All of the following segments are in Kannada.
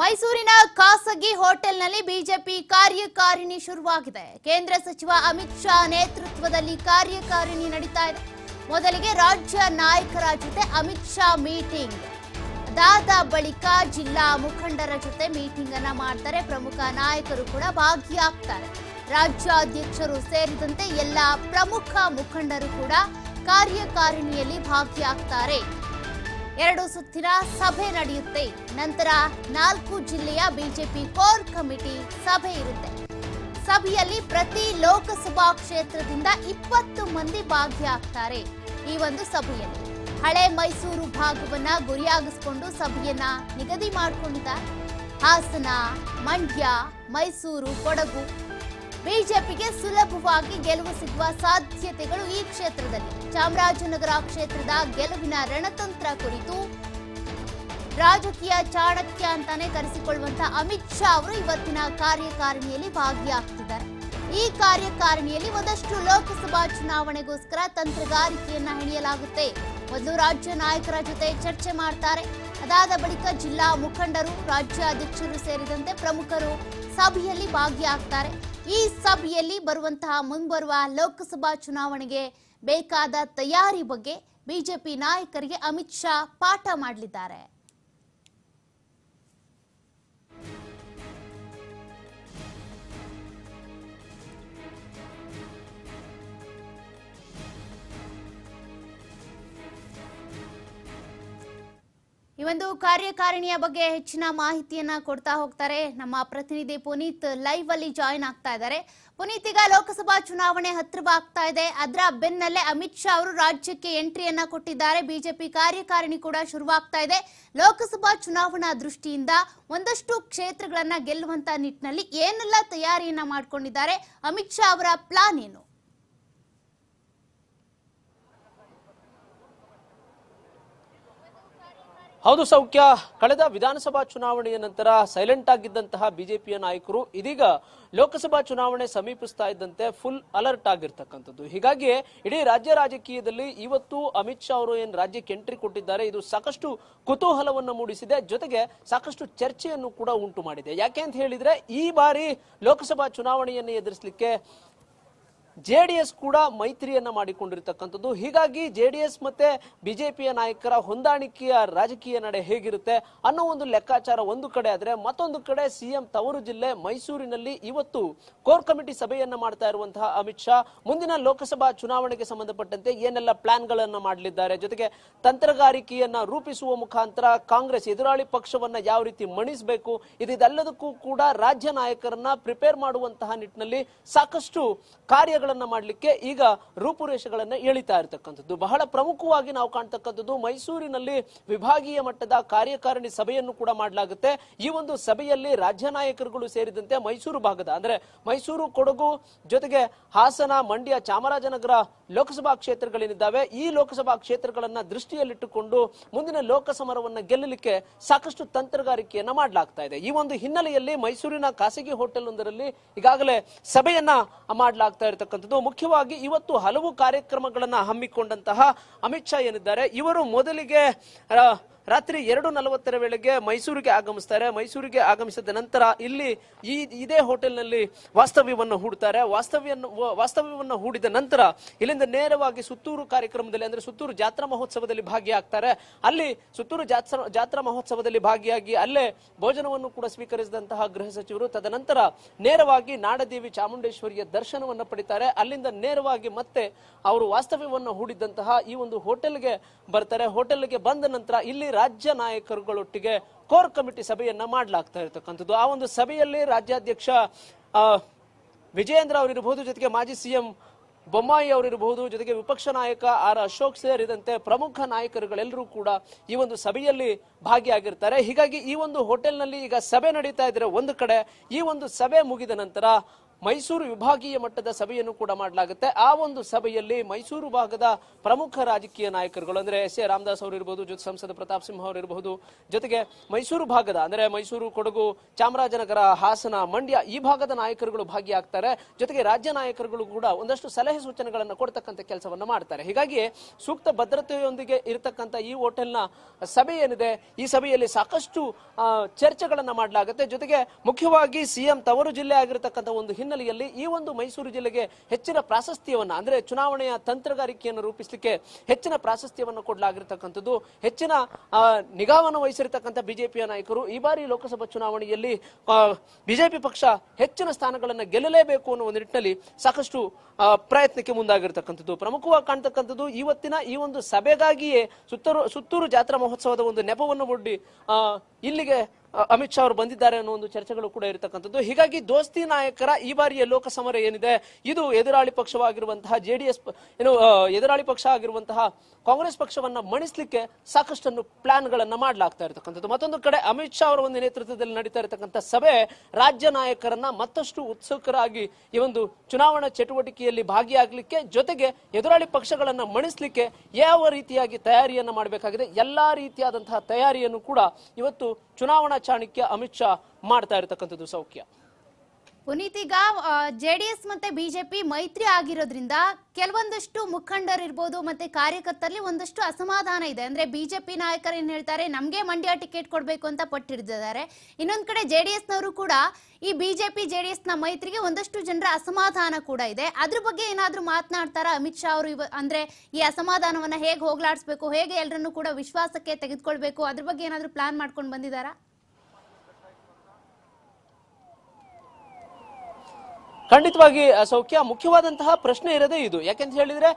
ಮೈಸೂರಿನ ಖಾಸಗಿ ಹೋಟೆಲ್ನಲ್ಲಿ ಬಿಜೆಪಿ ಕಾರ್ಯಕಾರಿಣಿ ಶುರುವಾಗಿದೆ ಕೇಂದ್ರ ಸಚಿವ ಅಮಿತ್ ಶಾ ನೇತೃತ್ವದಲ್ಲಿ ಕಾರ್ಯಕಾರಿಣಿ ನಡೀತಾ ಇದೆ ಮೊದಲಿಗೆ ರಾಜ್ಯ ನಾಯಕರ ಜೊತೆ ಅಮಿತ್ ಶಾ ಮೀಟಿಂಗ್ ಅದಾದ ಬಳಿಕ ಜಿಲ್ಲಾ ಮುಖಂಡರ ಜೊತೆ ಮೀಟಿಂಗ್ ಅನ್ನ ಮಾಡ್ತಾರೆ ಪ್ರಮುಖ ನಾಯಕರು ಕೂಡ ಭಾಗಿಯಾಗ್ತಾರೆ ರಾಜ್ಯಾಧ್ಯಕ್ಷರು ಸೇರಿದಂತೆ ಎಲ್ಲ ಪ್ರಮುಖ ಮುಖಂಡರು ಕೂಡ ಕಾರ್ಯಕಾರಿಣಿಯಲ್ಲಿ ಭಾಗಿಯಾಗ್ತಾರೆ ಎರಡು ಸುತ್ತಿನ ಸಭೆ ನಡೆಯುತ್ತೆ ನಂತರ ನಾಲ್ಕು ಜಿಲ್ಲೆಯ ಬಿಜೆಪಿ ಕೋರ್ ಕಮಿಟಿ ಸಭೆ ಇರುತ್ತೆ ಸಭೆಯಲ್ಲಿ ಪ್ರತಿ ಲೋಕಸಭಾ ಕ್ಷೇತ್ರದಿಂದ ಇಪ್ಪತ್ತು ಮಂದಿ ಭಾಗಿಯಾಗ್ತಾರೆ ಈ ಒಂದು ಸಭೆಯಲ್ಲಿ ಹಳೆ ಮೈಸೂರು ಭಾಗವನ್ನ ಗುರಿಯಾಗಿಸಿಕೊಂಡು ಸಭೆಯನ್ನ ನಿಗದಿ ಮಾಡಿಕೊಂಡಿದ್ದಾರೆ ಹಾಸನ ಮಂಡ್ಯ ಮೈಸೂರು ಕೊಡಗು ಬಿಜೆಪಿಗೆ ಸುಲಭವಾಗಿ ಗೆಲುವು ಸಿಗುವ ಸಾಧ್ಯತೆಗಳು ಈ ಕ್ಷೇತ್ರದಲ್ಲಿ ಚಾಮರಾಜನಗರ ಕ್ಷೇತ್ರದ ಗೆಲುವಿನ ರಣತಂತ್ರ ಕುರಿತು ರಾಜಕೀಯ ಚಾಣಕ್ಯ ಅಂತಾನೆ ಕರೆಸಿಕೊಳ್ಳುವಂತಹ ಅಮಿತ್ ಶಾ ಅವರು ಇವತ್ತಿನ ಕಾರ್ಯಕಾರಿಣಿಯಲ್ಲಿ ಭಾಗಿಯಾಗ್ತಿದ್ದಾರೆ ಈ ಕಾರ್ಯಕಾರಿಣಿಯಲ್ಲಿ ಒಂದಷ್ಟು ಲೋಕಸಭಾ ಚುನಾವಣೆಗೋಸ್ಕರ ತಂತ್ರಗಾರಿಕೆಯನ್ನ ಹೆಣೆಯಲಾಗುತ್ತೆ ಮೊದಲು ರಾಜ್ಯ ನಾಯಕರ ಜೊತೆ ಚರ್ಚೆ ಮಾಡ್ತಾರೆ ಅದಾದ ಬಳಿಕ ಜಿಲ್ಲಾ ಮುಖಂಡರು ರಾಜ್ಯಾಧ್ಯಕ್ಷರು ಸೇರಿದಂತೆ ಪ್ರಮುಖರು ಸಭೆಯಲ್ಲಿ ಭಾಗಿಯಾಗ್ತಾರೆ ಈ ಸಭೆಯಲ್ಲಿ ಬರುವಂತಹ ಮುಂಬರುವ ಲೋಕಸಭಾ ಚುನಾವಣೆಗೆ ಬೇಕಾದ ತಯಾರಿ ಬಗ್ಗೆ ಬಿಜೆಪಿ ನಾಯಕರಿಗೆ ಅಮಿತ್ ಶಾ ಪಾಠ ಮಾಡಲಿದ್ದಾರೆ ಒಂದು ಕಾರ್ಯಕಾರಿಣಿಯ ಬಗ್ಗೆ ಹೆಚ್ಚಿನ ಮಾಹಿತಿಯನ್ನ ಕೊಡ್ತಾ ಹೋಗ್ತಾರೆ ನಮ್ಮ ಪ್ರತಿನಿಧಿ ಪುನೀತ್ ಲೈವ್ ಅಲ್ಲಿ ಜಾಯಿನ್ ಆಗ್ತಾ ಇದ್ದಾರೆ ಪುನೀತ್ ಈಗ ಲೋಕಸಭಾ ಚುನಾವಣೆ ಹತ್ತಿರ ಇದೆ ಅದರ ಬೆನ್ನಲ್ಲೇ ಅಮಿತ್ ಶಾ ಅವರು ರಾಜ್ಯಕ್ಕೆ ಎಂಟ್ರಿಯನ್ನ ಕೊಟ್ಟಿದ್ದಾರೆ ಬಿಜೆಪಿ ಕಾರ್ಯಕಾರಿಣಿ ಕೂಡ ಶುರುವಾಗ್ತಾ ಇದೆ ಲೋಕಸಭಾ ಚುನಾವಣಾ ದೃಷ್ಟಿಯಿಂದ ಒಂದಷ್ಟು ಕ್ಷೇತ್ರಗಳನ್ನ ಗೆಲ್ಲುವಂತ ನಿಟ್ಟಿನಲ್ಲಿ ಏನೆಲ್ಲ ತಯಾರಿಯನ್ನ ಮಾಡ್ಕೊಂಡಿದ್ದಾರೆ ಅಮಿತ್ ಶಾ ಅವರ ಪ್ಲಾನ್ ಏನು ಹೌದು ಸೌಖ್ಯ ಕಳೆದ ವಿಧಾನಸಭಾ ಚುನಾವಣೆಯ ನಂತರ ಸೈಲೆಂಟ್ ಆಗಿದ್ದಂತಹ ಬಿಜೆಪಿಯ ನಾಯಕರು ಇದೀಗ ಲೋಕಸಭಾ ಚುನಾವಣೆ ಸಮೀಪಿಸ್ತಾ ಇದ್ದಂತೆ ಫುಲ್ ಅಲರ್ಟ್ ಆಗಿರ್ತಕ್ಕಂಥದ್ದು ಹೀಗಾಗಿ ಇಡೀ ರಾಜ್ಯ ರಾಜಕೀಯದಲ್ಲಿ ಇವತ್ತು ಅಮಿತ್ ಶಾ ಅವರು ಏನು ರಾಜ್ಯಕ್ಕೆ ಎಂಟ್ರಿ ಕೊಟ್ಟಿದ್ದಾರೆ ಇದು ಸಾಕಷ್ಟು ಕುತೂಹಲವನ್ನು ಮೂಡಿಸಿದೆ ಜೊತೆಗೆ ಸಾಕಷ್ಟು ಚರ್ಚೆಯನ್ನು ಕೂಡ ಉಂಟು ಮಾಡಿದೆ ಯಾಕೆ ಅಂತ ಹೇಳಿದ್ರೆ ಈ ಬಾರಿ ಲೋಕಸಭಾ ಚುನಾವಣೆಯನ್ನು ಎದುರಿಸಲಿಕ್ಕೆ ಜೆ ಡಿ ಎಸ್ ಕೂಡ ಮೈತ್ರಿಯನ್ನ ಮಾಡಿಕೊಂಡಿರ್ತಕ್ಕಂಥದ್ದು ಹೀಗಾಗಿ ಜೆ ಡಿ ಎಸ್ ಮತ್ತೆ ಬಿಜೆಪಿಯ ನಾಯಕರ ಹೊಂದಾಣಿಕೆಯ ರಾಜಕೀಯ ನಡೆ ಹೇಗಿರುತ್ತೆ ಅನ್ನೋ ಒಂದು ಲೆಕ್ಕಾಚಾರ ಒಂದು ಕಡೆ ಆದರೆ ಮತ್ತೊಂದು ಕಡೆ ಸಿಎಂ ತವರು ಜಿಲ್ಲೆ ಮೈಸೂರಿನಲ್ಲಿ ಇವತ್ತು ಕೋರ್ ಕಮಿಟಿ ಸಭೆಯನ್ನ ಮಾಡ್ತಾ ಇರುವಂತಹ ಅಮಿತ್ ಶಾ ಮುಂದಿನ ಲೋಕಸಭಾ ಚುನಾವಣೆಗೆ ಸಂಬಂಧಪಟ್ಟಂತೆ ಏನೆಲ್ಲ ಗಳನ್ನ ಮಾಡಲಿದ್ದಾರೆ ಜೊತೆಗೆ ತಂತ್ರಗಾರಿಕೆಯನ್ನ ರೂಪಿಸುವ ಮುಖಾಂತರ ಕಾಂಗ್ರೆಸ್ ಎದುರಾಳಿ ಪಕ್ಷವನ್ನ ಯಾವ ರೀತಿ ಮಣಿಸಬೇಕು ಇದೆಲ್ಲದಕ್ಕೂ ಕೂಡ ರಾಜ್ಯ ನಾಯಕರನ್ನ ಪ್ರಿಪೇರ್ ಮಾಡುವಂತಹ ನಿಟ್ಟಿನಲ್ಲಿ ಸಾಕಷ್ಟು ಕಾರ್ಯ ಕೆಲಸಗಳನ್ನ ಮಾಡಲಿಕ್ಕೆ ಈಗ ರೂಪುರೇಷೆಗಳನ್ನ ಎಳಿತಾ ಇರತಕ್ಕಂಥದ್ದು ಬಹಳ ಪ್ರಮುಖವಾಗಿ ನಾವು ಕಾಣ್ತಕ್ಕಂಥದ್ದು ಮೈಸೂರಿನಲ್ಲಿ ವಿಭಾಗೀಯ ಮಟ್ಟದ ಕಾರ್ಯಕಾರಿಣಿ ಸಭೆಯನ್ನು ಕೂಡ ಮಾಡಲಾಗುತ್ತೆ ಈ ಒಂದು ಸಭೆಯಲ್ಲಿ ರಾಜ್ಯ ನಾಯಕರುಗಳು ಸೇರಿದಂತೆ ಮೈಸೂರು ಭಾಗದ ಅಂದ್ರೆ ಮೈಸೂರು ಕೊಡಗು ಜೊತೆಗೆ ಹಾಸನ ಮಂಡ್ಯ ಚಾಮರಾಜನಗರ ಲೋಕಸಭಾ ಕ್ಷೇತ್ರಗಳೇನಿದ್ದಾವೆ ಈ ಲೋಕಸಭಾ ಕ್ಷೇತ್ರಗಳನ್ನ ದೃಷ್ಟಿಯಲ್ಲಿಟ್ಟುಕೊಂಡು ಮುಂದಿನ ಸಮರವನ್ನ ಗೆಲ್ಲಲಿಕ್ಕೆ ಸಾಕಷ್ಟು ತಂತ್ರಗಾರಿಕೆಯನ್ನ ಮಾಡಲಾಗ್ತಾ ಇದೆ ಈ ಒಂದು ಹಿನ್ನೆಲೆಯಲ್ಲಿ ಮೈಸೂರಿನ ಖಾಸಗಿ ಹೋಟೆಲ್ ಒಂದರಲ್ಲಿ ಈಗಾಗಲೇ ಸಭೆಯನ್ನ ಮಾಡಲಾಗ್ತಾ ಇರತಕ್ಕ ಅನ್ನತಕ್ಕಂಥದ್ದು ಮುಖ್ಯವಾಗಿ ಇವತ್ತು ಹಲವು ಕಾರ್ಯಕ್ರಮಗಳನ್ನು ಹಮ್ಮಿಕೊಂಡಂತಹ ಅಮಿತ್ ಶಾ ಏನಿದ್ದಾರೆ ಇವರು ಮೊದಲಿಗೆ ರಾತ್ರಿ ಎರಡು ನಲವತ್ತರ ವೇಳೆಗೆ ಮೈಸೂರಿಗೆ ಆಗಮಿಸ್ತಾರೆ ಮೈಸೂರಿಗೆ ಆಗಮಿಸಿದ ನಂತರ ಇಲ್ಲಿ ಈ ಇದೇ ಹೋಟೆಲ್ನಲ್ಲಿ ವಾಸ್ತವ್ಯವನ್ನು ಹೂಡ್ತಾರೆ ವಾಸ್ತವ್ಯವನ್ನು ವಾಸ್ತವ್ಯವನ್ನು ಹೂಡಿದ ನಂತರ ಇಲ್ಲಿಂದ ನೇರವಾಗಿ ಸುತ್ತೂರು ಕಾರ್ಯಕ್ರಮದಲ್ಲಿ ಅಂದ್ರೆ ಸುತ್ತೂರು ಜಾತ್ರಾ ಮಹೋತ್ಸವದಲ್ಲಿ ಭಾಗಿಯಾಗ್ತಾರೆ ಅಲ್ಲಿ ಸುತ್ತೂರು ಜಾತ್ರಾ ಮಹೋತ್ಸವದಲ್ಲಿ ಭಾಗಿಯಾಗಿ ಅಲ್ಲೇ ಭೋಜನವನ್ನು ಕೂಡ ಸ್ವೀಕರಿಸಿದಂತಹ ಗೃಹ ಸಚಿವರು ತದನಂತರ ನೇರವಾಗಿ ನಾಡದೇವಿ ಚಾಮುಂಡೇಶ್ವರಿಯ ದರ್ಶನವನ್ನು ಪಡಿತಾರೆ ಅಲ್ಲಿಂದ ನೇರವಾಗಿ ಮತ್ತೆ ಅವರು ವಾಸ್ತವ್ಯವನ್ನು ಹೂಡಿದಂತಹ ಈ ಒಂದು ಹೋಟೆಲ್ಗೆ ಬರ್ತಾರೆ ಹೋಟೆಲ್ಗೆ ಬಂದ ನಂತರ ಇಲ್ಲಿ ರಾಜ್ಯ ನಾಯಕರುಗಳೊಟ್ಟಿಗೆ ಕೋರ್ ಕಮಿಟಿ ಸಭೆಯನ್ನ ಮಾಡಲಾಗ್ತಾ ಇರತಕ್ಕಂಥದ್ದು ಆ ಒಂದು ಸಭೆಯಲ್ಲಿ ರಾಜ್ಯಾಧ್ಯಕ್ಷ ವಿಜಯೇಂದ್ರ ಅವರಿರಬಹುದು ಜೊತೆಗೆ ಮಾಜಿ ಸಿಎಂ ಬೊಮ್ಮಾಯಿ ಅವರಿರಬಹುದು ಜೊತೆಗೆ ವಿಪಕ್ಷ ನಾಯಕ ಆರ್ ಅಶೋಕ್ ಸೇರಿದಂತೆ ಪ್ರಮುಖ ನಾಯಕರುಗಳೆಲ್ಲರೂ ಕೂಡ ಈ ಒಂದು ಸಭೆಯಲ್ಲಿ ಭಾಗಿಯಾಗಿರ್ತಾರೆ ಹೀಗಾಗಿ ಈ ಒಂದು ಹೋಟೆಲ್ನಲ್ಲಿ ಈಗ ಸಭೆ ನಡೀತಾ ಇದ್ರೆ ಒಂದು ಕಡೆ ಈ ಒಂದು ಸಭೆ ಮುಗಿದ ನಂತರ ಮೈಸೂರು ವಿಭಾಗೀಯ ಮಟ್ಟದ ಸಭೆಯನ್ನು ಕೂಡ ಮಾಡಲಾಗುತ್ತೆ ಆ ಒಂದು ಸಭೆಯಲ್ಲಿ ಮೈಸೂರು ಭಾಗದ ಪ್ರಮುಖ ರಾಜಕೀಯ ನಾಯಕರುಗಳು ಅಂದ್ರೆ ಎಸ್ ಎ ರಾಮದಾಸ್ ಅವರು ಇರಬಹುದು ಜೊತೆ ಸಂಸದ ಪ್ರತಾಪ್ ಸಿಂಹ ಅವರು ಇರಬಹುದು ಜೊತೆಗೆ ಮೈಸೂರು ಭಾಗದ ಅಂದ್ರೆ ಮೈಸೂರು ಕೊಡಗು ಚಾಮರಾಜನಗರ ಹಾಸನ ಮಂಡ್ಯ ಈ ಭಾಗದ ನಾಯಕರುಗಳು ಭಾಗಿಯಾಗ್ತಾರೆ ಜೊತೆಗೆ ರಾಜ್ಯ ನಾಯಕರುಗಳು ಕೂಡ ಒಂದಷ್ಟು ಸಲಹೆ ಸೂಚನೆಗಳನ್ನು ಕೊಡ್ತಕ್ಕಂಥ ಕೆಲಸವನ್ನು ಮಾಡ್ತಾರೆ ಹೀಗಾಗಿ ಸೂಕ್ತ ಭದ್ರತೆಯೊಂದಿಗೆ ಇರತಕ್ಕಂಥ ಈ ಹೋಟೆಲ್ನ ಸಭೆ ಏನಿದೆ ಈ ಸಭೆಯಲ್ಲಿ ಸಾಕಷ್ಟು ಚರ್ಚೆಗಳನ್ನು ಮಾಡಲಾಗುತ್ತೆ ಜೊತೆಗೆ ಮುಖ್ಯವಾಗಿ ಸಿಎಂ ತವರು ಜಿಲ್ಲೆ ಆಗಿರತಕ್ಕಂಥ ಒಂದು ಹಿನ್ನೆಲೆ ಹಿನ್ನೆಲೆಯಲ್ಲಿ ಈ ಒಂದು ಮೈಸೂರು ಜಿಲ್ಲೆಗೆ ಹೆಚ್ಚಿನ ಪ್ರಾಶಸ್ತ್ಯವನ್ನು ಅಂದ್ರೆ ಚುನಾವಣೆಯ ತಂತ್ರಗಾರಿಕೆಯನ್ನು ರೂಪಿಸಲಿಕ್ಕೆ ಹೆಚ್ಚಿನ ಪ್ರಾಶಸ್ತ್ಯವನ್ನು ಕೊಡಲಾಗಿರ್ತಕ್ಕಂಥದ್ದು ಹೆಚ್ಚಿನ ನಿಗಾವನ್ನು ವಹಿಸಿರ್ತಕ್ಕಂಥ ಬಿಜೆಪಿಯ ನಾಯಕರು ಈ ಬಾರಿ ಲೋಕಸಭಾ ಚುನಾವಣೆಯಲ್ಲಿ ಬಿಜೆಪಿ ಪಕ್ಷ ಹೆಚ್ಚಿನ ಸ್ಥಾನಗಳನ್ನು ಗೆಲ್ಲಲೇಬೇಕು ಅನ್ನೋ ಒಂದು ನಿಟ್ಟಿನಲ್ಲಿ ಸಾಕಷ್ಟು ಪ್ರಯತ್ನಕ್ಕೆ ಮುಂದಾಗಿರ್ತಕ್ಕಂಥದ್ದು ಪ್ರಮುಖವಾಗಿ ಕಾಣ್ತಕ್ಕಂಥದ್ದು ಇವತ್ತಿನ ಈ ಒಂದು ಸಭೆಗಾಗಿಯೇ ಸುತ್ತೂರು ಸುತ್ತೂರು ಜಾತ್ರಾ ಮಹೋತ್ಸವದ ಒಂದು ನೆಪವನ್ನು ಒಡ್ಡಿ ಇಲ್ಲಿಗೆ ಅಮಿತ್ ಶಾ ಅವರು ಬಂದಿದ್ದಾರೆ ಅನ್ನೋ ಒಂದು ಚರ್ಚೆಗಳು ಕೂಡ ಇರತಕ್ಕಂಥದ್ದು ಹೀಗಾಗಿ ದೋಸ್ತಿ ನಾಯಕರ ಈ ಬಾರಿಯ ಲೋಕಸಮರ ಏನಿದೆ ಇದು ಎದುರಾಳಿ ಪಕ್ಷವಾಗಿರುವಂತಹ ಜೆಡಿಎಸ್ ಏನು ಎದುರಾಳಿ ಪಕ್ಷ ಆಗಿರುವಂತಹ ಕಾಂಗ್ರೆಸ್ ಪಕ್ಷವನ್ನ ಮಣಿಸಲಿಕ್ಕೆ ಸಾಕಷ್ಟನ್ನು ಪ್ಲಾನ್ ಗಳನ್ನ ಮಾಡಲಾಗ್ತಾ ಇರತಕ್ಕಂಥದ್ದು ಮತ್ತೊಂದು ಕಡೆ ಅಮಿತ್ ಶಾ ಅವರ ಒಂದು ನೇತೃತ್ವದಲ್ಲಿ ನಡೀತಾ ಇರತಕ್ಕಂಥ ಸಭೆ ರಾಜ್ಯ ನಾಯಕರನ್ನ ಮತ್ತಷ್ಟು ಉತ್ಸುಕರಾಗಿ ಈ ಒಂದು ಚುನಾವಣಾ ಚಟುವಟಿಕೆಯಲ್ಲಿ ಭಾಗಿಯಾಗಲಿಕ್ಕೆ ಜೊತೆಗೆ ಎದುರಾಳಿ ಪಕ್ಷಗಳನ್ನ ಮಣಿಸಲಿಕ್ಕೆ ಯಾವ ರೀತಿಯಾಗಿ ತಯಾರಿಯನ್ನ ಮಾಡಬೇಕಾಗಿದೆ ಎಲ್ಲಾ ರೀತಿಯಾದಂತಹ ತಯಾರಿಯನ್ನು ಕೂಡ ಇವತ್ತು ಚುನಾವಣಾ ಚಾಣಕ್ಯ ಅಮಿತ್ ಶಾ ಮಾಡ್ತಾ ಇರತಕ್ಕಂಥದ್ದು ಸೌಖ್ಯ ಪುನೀತ್ ಈಗ ಜೆಡಿಎಸ್ ಮತ್ತೆ ಬಿಜೆಪಿ ಮೈತ್ರಿ ಆಗಿರೋದ್ರಿಂದ ಕೆಲವೊಂದಷ್ಟು ಮುಖಂಡರು ಇರ್ಬೋದು ಮತ್ತೆ ಕಾರ್ಯಕರ್ತರಲ್ಲಿ ಒಂದಷ್ಟು ಅಸಮಾಧಾನ ಇದೆ ಅಂದ್ರೆ ಬಿಜೆಪಿ ನಾಯಕರು ಏನ್ ಹೇಳ್ತಾರೆ ನಮ್ಗೆ ಮಂಡ್ಯ ಟಿಕೆಟ್ ಕೊಡ್ಬೇಕು ಅಂತ ಪಟ್ಟಿಡಿದ್ದಾರೆ ಇನ್ನೊಂದ್ ಕಡೆ ಜೆಡಿಎಸ್ ನವರು ಕೂಡ ಈ ಬಿಜೆಪಿ ಜೆಡಿಎಸ್ ನ ಮೈತ್ರಿಗೆ ಒಂದಷ್ಟು ಜನರ ಅಸಮಾಧಾನ ಕೂಡ ಇದೆ ಅದ್ರ ಬಗ್ಗೆ ಏನಾದ್ರೂ ಮಾತನಾಡ್ತಾರಾ ಅಮಿತ್ ಶಾ ಅವರು ಅಂದ್ರೆ ಈ ಅಸಮಾಧಾನವನ್ನ ಹೇಗೆ ಹೋಗ್ಲಾಡಿಸ್ಬೇಕು ಹೇಗೆ ಎಲ್ಲರನ್ನು ಕೂಡ ವಿಶ್ವಾಸಕ್ಕೆ ತೆಗೆದುಕೊಳ್ಬೇಕು ಅದ್ರ ಬಗ್ಗೆ ಏನಾದ್ರೂ ಪ್ಲಾನ್ ಮಾಡ್ಕೊಂಡು ಬಂದಿದಾರಾ ಖಂಡಿತವಾಗಿ ಸೌಖ್ಯ ಮುಖ್ಯವಾದಂತಹ ಪ್ರಶ್ನೆ ಇರೋದೇ ಇದು ಯಾಕೆಂತ ಹೇಳಿದ್ರೆ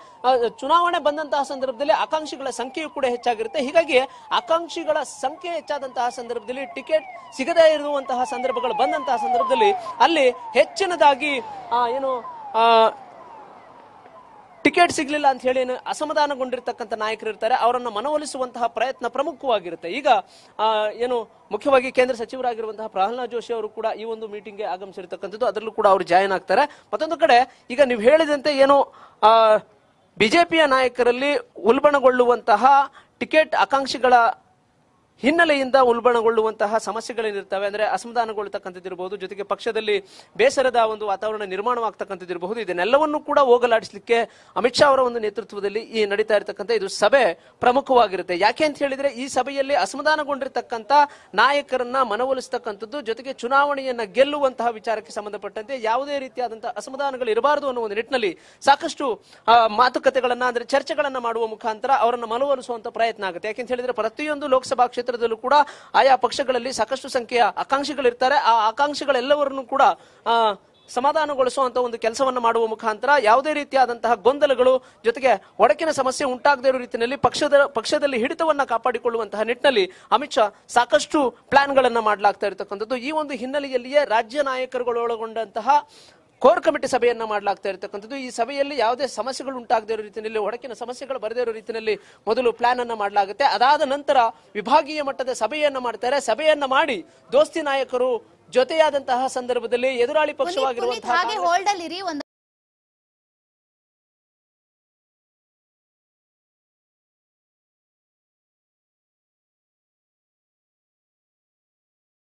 ಚುನಾವಣೆ ಬಂದಂತಹ ಸಂದರ್ಭದಲ್ಲಿ ಆಕಾಂಕ್ಷಿಗಳ ಸಂಖ್ಯೆಯು ಕೂಡ ಹೆಚ್ಚಾಗಿರುತ್ತೆ ಹೀಗಾಗಿ ಆಕಾಂಕ್ಷಿಗಳ ಸಂಖ್ಯೆ ಹೆಚ್ಚಾದಂತಹ ಸಂದರ್ಭದಲ್ಲಿ ಟಿಕೆಟ್ ಸಿಗದೇ ಇರುವಂತಹ ಸಂದರ್ಭಗಳು ಬಂದಂತಹ ಸಂದರ್ಭದಲ್ಲಿ ಅಲ್ಲಿ ಹೆಚ್ಚಿನದಾಗಿ ಏನು ಟಿಕೆಟ್ ಸಿಗಲಿಲ್ಲ ಅಂತ ಹೇಳಿ ಅಸಮಾಧಾನಗೊಂಡಿರ್ತಕ್ಕಂಥ ನಾಯಕರು ಇರ್ತಾರೆ ಅವರನ್ನು ಮನವೊಲಿಸುವಂತಹ ಪ್ರಯತ್ನ ಪ್ರಮುಖವಾಗಿರುತ್ತೆ ಈಗ ಏನು ಮುಖ್ಯವಾಗಿ ಕೇಂದ್ರ ಸಚಿವರಾಗಿರುವಂತಹ ಪ್ರಹ್ಲಾದ್ ಜೋಶಿ ಅವರು ಕೂಡ ಈ ಒಂದು ಮೀಟಿಂಗ್ಗೆ ಆಗಮಿಸಿರ್ತಕ್ಕಂಥದ್ದು ಅದರಲ್ಲೂ ಕೂಡ ಅವರು ಜಾಯಿನ್ ಆಗ್ತಾರೆ ಮತ್ತೊಂದು ಕಡೆ ಈಗ ನೀವು ಹೇಳಿದಂತೆ ಏನು ಬಿಜೆಪಿಯ ನಾಯಕರಲ್ಲಿ ಉಲ್ಬಣಗೊಳ್ಳುವಂತಹ ಟಿಕೆಟ್ ಆಕಾಂಕ್ಷಿಗಳ ಹಿನ್ನೆಲೆಯಿಂದ ಉಲ್ಬಣಗೊಳ್ಳುವಂತಹ ಸಮಸ್ಯೆಗಳೇನಿರ್ತವೆ ಅಂದ್ರೆ ಅಸಮಾಧಾನಗೊಳ್ತಕ್ಕಂಥದ್ದಿರಬಹುದು ಜೊತೆಗೆ ಪಕ್ಷದಲ್ಲಿ ಬೇಸರದ ಒಂದು ವಾತಾವರಣ ನಿರ್ಮಾಣವಾಗ್ತಕ್ಕಂಥದ್ದಿರಬಹುದು ಇದನ್ನೆಲ್ಲವನ್ನೂ ಕೂಡ ಹೋಗಲಾಡಿಸಲಿಕ್ಕೆ ಅಮಿತ್ ಶಾ ಅವರ ಒಂದು ನೇತೃತ್ವದಲ್ಲಿ ಈ ನಡೀತಾ ಇರತಕ್ಕಂಥ ಇದು ಸಭೆ ಪ್ರಮುಖವಾಗಿರುತ್ತೆ ಯಾಕೆ ಅಂತ ಹೇಳಿದ್ರೆ ಈ ಸಭೆಯಲ್ಲಿ ಅಸಮಾಧಾನಗೊಂಡಿರತಕ್ಕಂಥ ನಾಯಕರನ್ನ ಮನವೊಲಿಸತಕ್ಕಂಥದ್ದು ಜೊತೆಗೆ ಚುನಾವಣೆಯನ್ನ ಗೆಲ್ಲುವಂತಹ ವಿಚಾರಕ್ಕೆ ಸಂಬಂಧಪಟ್ಟಂತೆ ಯಾವುದೇ ರೀತಿಯಾದಂತಹ ಅಸಮಾಧಾನಗಳು ಇರಬಾರದು ಅನ್ನೋ ಒಂದು ನಿಟ್ಟಿನಲ್ಲಿ ಸಾಕಷ್ಟು ಮಾತುಕತೆಗಳನ್ನ ಅಂದ್ರೆ ಚರ್ಚೆಗಳನ್ನ ಮಾಡುವ ಮುಖಾಂತರ ಅವರನ್ನು ಮನವೊಲಿಸುವಂತ ಪ್ರಯತ್ನ ಆಗುತ್ತೆ ಯಾಕೆಂತ ಹೇಳಿದ್ರೆ ಪ್ರತಿಯೊಂದು ಲೋಕಸಭಾ ಕ್ಷೇತ್ರ ಕ್ಷೇತ್ರದಲ್ಲೂ ಕೂಡ ಆಯಾ ಪಕ್ಷಗಳಲ್ಲಿ ಸಾಕಷ್ಟು ಸಂಖ್ಯೆಯ ಆಕಾಂಕ್ಷಿಗಳಿರ್ತಾರೆ ಆ ಆಕಾಂಕ್ಷಿಗಳೆಲ್ಲವರನ್ನು ಕೂಡ ಸಮಾಧಾನಗೊಳಿಸುವಂತಹ ಒಂದು ಕೆಲಸವನ್ನು ಮಾಡುವ ಮುಖಾಂತರ ಯಾವುದೇ ರೀತಿಯಾದಂತಹ ಗೊಂದಲಗಳು ಜೊತೆಗೆ ಒಡಕಿನ ಸಮಸ್ಯೆ ಉಂಟಾಗದೇ ಇರೋ ರೀತಿಯಲ್ಲಿ ಪಕ್ಷದ ಪಕ್ಷದಲ್ಲಿ ಹಿಡಿತವನ್ನ ಕಾಪಾಡಿಕೊಳ್ಳುವಂತಹ ನಿಟ್ಟಿನಲ್ಲಿ ಅಮಿತ್ ಶಾ ಸಾಕಷ್ಟು ಪ್ಲಾನ್ಗಳನ್ನು ಮಾಡಲಾಗ್ತಾ ಇರತಕ್ಕಂಥದ್ದು ಈ ಒಂದು ಹಿನ್ನೆಲೆಯಲ್ಲಿಯೇ ರಾಜ್ಯ ನಾಯಕರುಗಳೊಳಗೊಂಡಂತಹ ಕೋರ್ ಕಮಿಟಿ ಸಭೆಯನ್ನ ಮಾಡಲಾಗ್ತಾ ಇರತಕ್ಕಂಥದ್ದು ಈ ಸಭೆಯಲ್ಲಿ ಯಾವುದೇ ಸಮಸ್ಯೆಗಳು ಉಂಟಾಗದೇ ಇರೋ ರೀತಿಯಲ್ಲಿ ಒಡಕಿನ ಸಮಸ್ಯೆಗಳು ಬರದೇ ಇರೋ ರೀತಿಯಲ್ಲಿ ಮೊದಲು ಪ್ಲಾನ್ ಅನ್ನ ಮಾಡಲಾಗುತ್ತೆ ಅದಾದ ನಂತರ ವಿಭಾಗೀಯ ಮಟ್ಟದ ಸಭೆಯನ್ನ ಮಾಡ್ತಾರೆ ಸಭೆಯನ್ನ ಮಾಡಿ ದೋಸ್ತಿ ನಾಯಕರು ಜೊತೆಯಾದಂತಹ ಸಂದರ್ಭದಲ್ಲಿ ಎದುರಾಳಿ ಪಕ್ಷವಾಗಿರುವಂತಹ